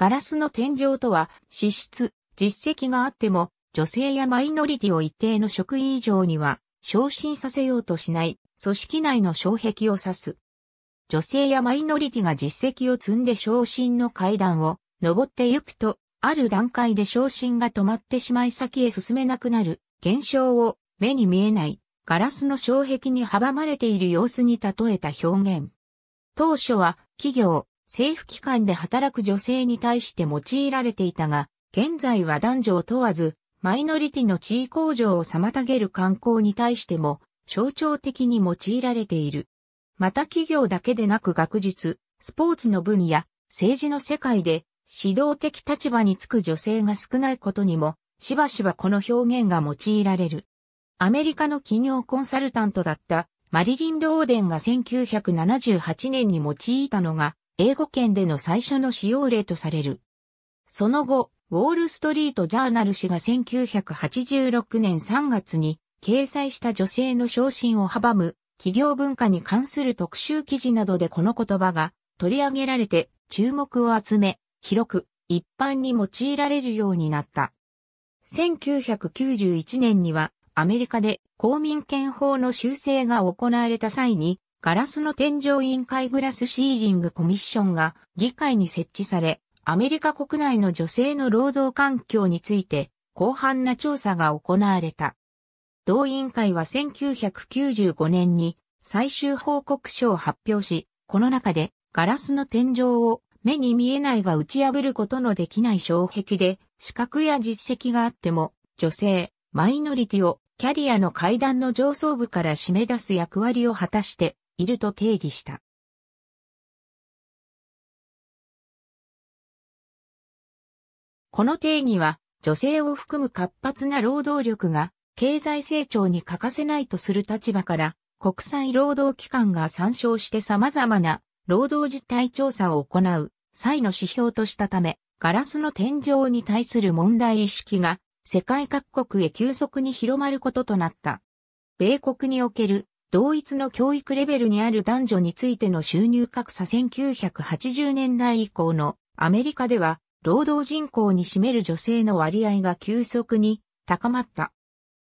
ガラスの天井とは、資質、実績があっても、女性やマイノリティを一定の職位以上には、昇進させようとしない、組織内の障壁を指す。女性やマイノリティが実績を積んで昇進の階段を登ってゆくと、ある段階で昇進が止まってしまい先へ進めなくなる現象を目に見えないガラスの障壁に阻まれている様子に例えた表現。当初は企業、政府機関で働く女性に対して用いられていたが、現在は男女を問わず、マイノリティの地位向上を妨げる観光に対しても、象徴的に用いられている。また企業だけでなく学術、スポーツの分野、政治の世界で、指導的立場につく女性が少ないことにも、しばしばこの表現が用いられる。アメリカの企業コンサルタントだったマリリン・ローデンが1978年に用いたのが英語圏での最初の使用例とされる。その後、ウォールストリートジャーナル氏が1986年3月に掲載した女性の昇進を阻む企業文化に関する特集記事などでこの言葉が取り上げられて注目を集め、広く一般に用いられるようになった。1991年にはアメリカで公民権法の修正が行われた際にガラスの天井委員会グラスシーリングコミッションが議会に設置され、アメリカ国内の女性の労働環境について広範な調査が行われた。同委員会は1995年に最終報告書を発表し、この中でガラスの天井を目に見えないが打ち破ることのできない障壁で資格や実績があっても女性、マイノリティをキャリアの階段の上層部から締め出す役割を果たしていると定義した。この定義は、女性を含む活発な労働力が経済成長に欠かせないとする立場から、国際労働機関が参照して様々な労働実態調査を行う際の指標としたため、ガラスの天井に対する問題意識が世界各国へ急速に広まることとなった。米国における同一の教育レベルにある男女についての収入格差1980年代以降のアメリカでは労働人口に占める女性の割合が急速に高まった。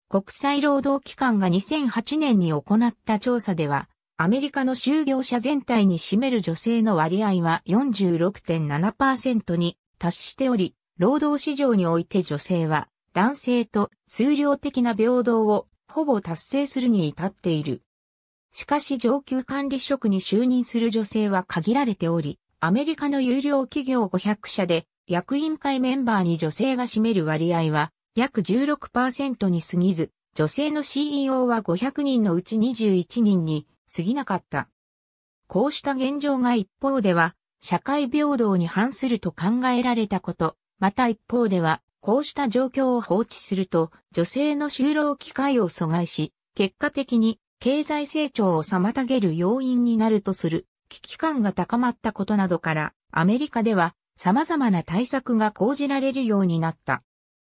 国際労働機関が2008年に行った調査では、アメリカの就業者全体に占める女性の割合は46.7%に達しており、労働市場において女性は男性と数量的な平等をほぼ達成するに至っている。しかし上級管理職に就任する女性は限られており、アメリカの有料企業500社で役員会メンバーに女性が占める割合は約16%に過ぎず、女性の CEO は500人のうち21人に過ぎなかった。こうした現状が一方では、社会平等に反すると考えられたこと、また一方では、こうした状況を放置すると、女性の就労機会を阻害し、結果的に経済成長を妨げる要因になるとする危機感が高まったことなどから、アメリカでは様々な対策が講じられるようになった。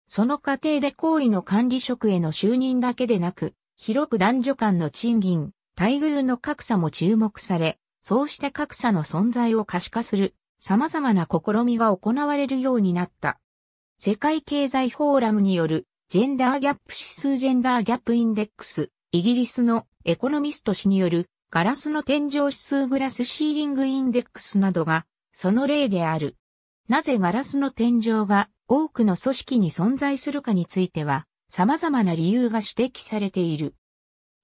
その過程で行為の管理職への就任だけでなく、広く男女間の賃金、待遇の格差も注目され、そうした格差の存在を可視化する様々な試みが行われるようになった。世界経済フォーラムによるジェンダーギャップ指数ジェンダーギャップインデックス、イギリスのエコノミスト氏によるガラスの天井指数グラスシーリングインデックスなどがその例である。なぜガラスの天井が多くの組織に存在するかについては様々な理由が指摘されている。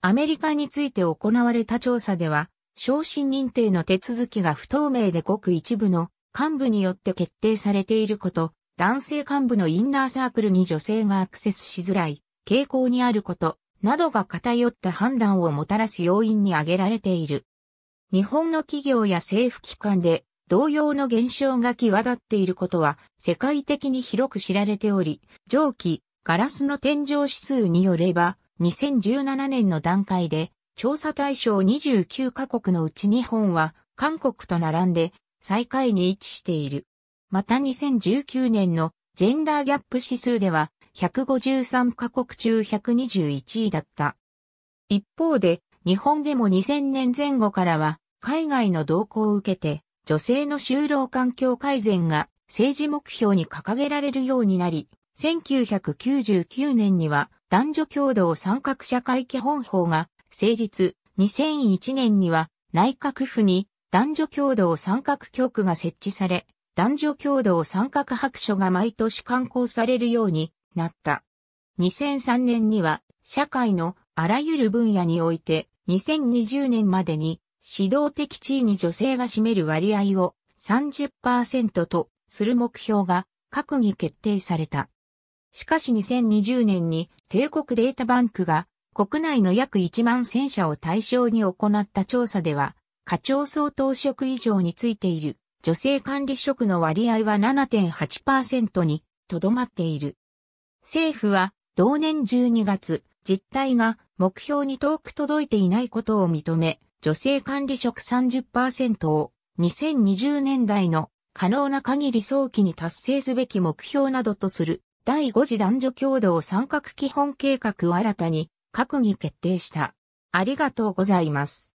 アメリカについて行われた調査では、昇進認定の手続きが不透明でごく一部の幹部によって決定されていること、男性幹部のインナーサークルに女性がアクセスしづらい傾向にあること、などが偏った判断をもたらす要因に挙げられている。日本の企業や政府機関で同様の現象が際立っていることは世界的に広く知られており、蒸気、ガラスの天井指数によれば2017年の段階で調査対象29カ国のうち日本は韓国と並んで最下位に位置している。また2019年のジェンダーギャップ指数では153カ国中121位だった。一方で、日本でも2000年前後からは、海外の動向を受けて、女性の就労環境改善が政治目標に掲げられるようになり、1999年には男女共同参画社会基本法が成立、2001年には内閣府に男女共同参画局が設置され、男女共同参画白書が毎年刊行されるようになった。2003年には、社会のあらゆる分野において、2020年までに、指導的地位に女性が占める割合を30%とする目標が閣議決定された。しかし2020年に帝国データバンクが国内の約1万1000社を対象に行った調査では、課長相当職以上についている女性管理職の割合は7.8%にとどまっている。政府は同年12月、実態が目標に遠く届いていないことを認め、女性管理職30%を2020年代の可能な限り早期に達成すべき目標などとする第5次男女共同参画基本計画を新たに閣議決定した。ありがとうございます。